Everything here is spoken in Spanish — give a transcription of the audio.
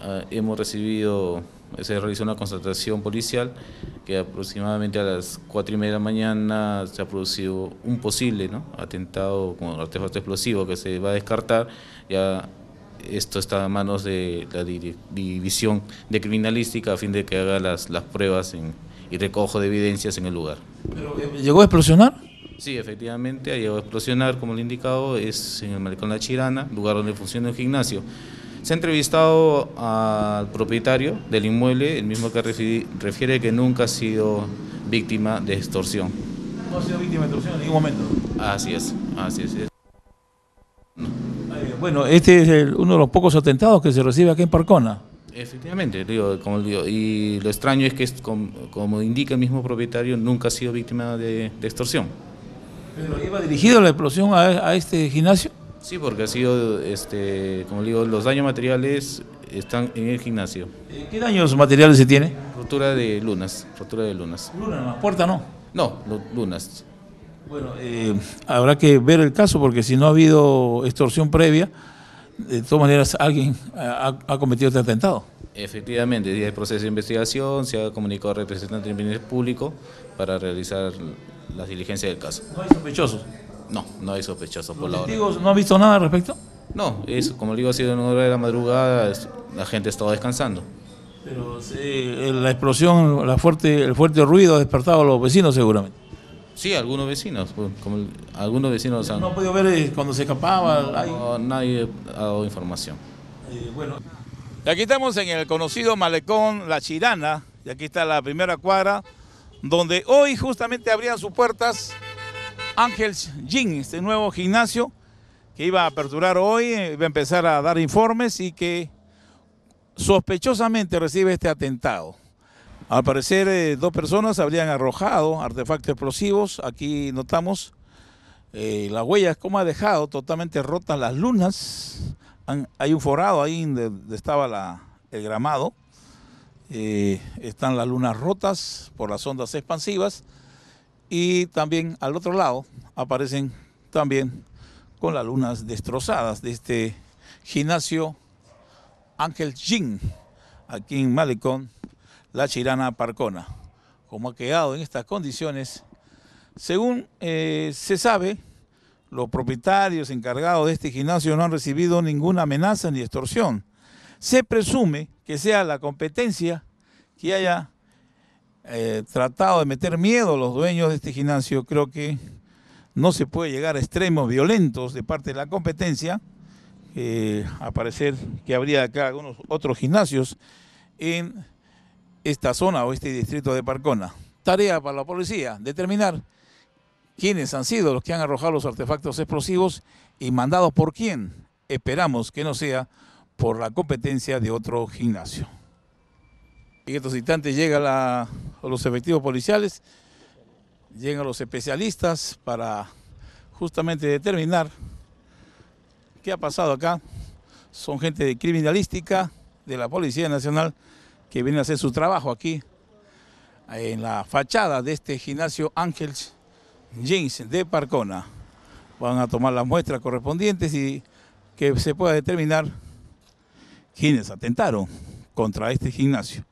Ah, hemos recibido, eh, se realizó una constatación policial que aproximadamente a las 4 y media de la mañana se ha producido un posible ¿no? atentado con artefacto explosivo que se va a descartar. Ya esto está a manos de la División de Criminalística a fin de que haga las, las pruebas y recojo de evidencias en el lugar. Eh, ¿Llegó a explosionar? Sí, efectivamente, ha llegado a explosionar, como le he indicado, es en el Malecón La Chirana, lugar donde funciona el gimnasio. Se ha entrevistado al propietario del inmueble, el mismo que refiere que nunca ha sido víctima de extorsión. No ha sido víctima de extorsión en ningún momento. Así es, así es. Bueno, este es uno de los pocos atentados que se recibe aquí en Parcona. Efectivamente, y lo extraño es que, como, indica el mismo propietario, nunca ha sido víctima de, extorsión. ¿Pero iba dirigido la explosión a este gimnasio? Sí, porque ha sido, este, como digo, los daños materiales están en el gimnasio. Eh, ¿Qué daños materiales se tiene? Rotura de lunas, rotura de lunas. ¿Puerta no? No, lunas. Bueno, eh, habrá que ver el caso porque si no ha habido extorsión previa, de todas maneras alguien ha, cometido este atentado. Efectivamente, día de proceso de investigación, se ha comunicado al representante del Ministerio Público para realizar las diligencias del caso. ¿No hay sospechosos? No, no hay sospechosos por la hora. ¿No ha visto nada al respecto? No, eso, como le digo, ha sido en hora de la madrugada, la gente estaba descansando. Pero eh, la explosión, la fuerte, el fuerte ruido ha despertado a los vecinos seguramente. Sí, algunos vecinos, pues, como algunos vecinos han... No ha podido ver eh, cuando se escapaba. nadie ha dado información. Eh, y aquí estamos en el conocido malecón La Chirana, y aquí está la primera cuadra, donde hoy justamente abrían sus puertas Ángel Gin, este nuevo gimnasio que iba a aperturar hoy, eh, iba a empezar a dar informes y que sospechosamente recibe este atentado. Al parecer, eh, dos personas habrían arrojado artefactos explosivos. Aquí notamos eh, las huellas, como ha dejado totalmente rotas las lunas. hay un forado ahí donde, estaba el gramado. Eh, están las lunas rotas por las ondas expansivas y también al otro lado aparecen también con las lunas destrozadas de este gimnasio Ángel Jin, aquí en Malecón, La Chirana Parcona. Como ha quedado en estas condiciones, según eh, se sabe, los propietarios encargados de este gimnasio no han recibido ninguna amenaza ni extorsión. Se presume que sea la competencia que haya eh, tratado de meter miedo a los dueños de este gimnasio, creo que no se puede llegar a extremos violentos de parte de la competencia. Eh, a parecer que habría acá algunos otros gimnasios en esta zona o este distrito de Parcona. Tarea para la policía, determinar quiénes han sido los que han arrojado los artefactos explosivos y mandados por quién. Esperamos que no sea por la competencia de otro gimnasio. en estos instantes llega la los efectivos policiales, llegan los especialistas para justamente determinar qué ha pasado acá. Son gente de criminalística, de la Policía Nacional, que viene a hacer su trabajo aquí, en la fachada de este gimnasio Ángel James de Parcona. Van a tomar las muestras correspondientes y que se pueda determinar quiénes atentaron contra este gimnasio.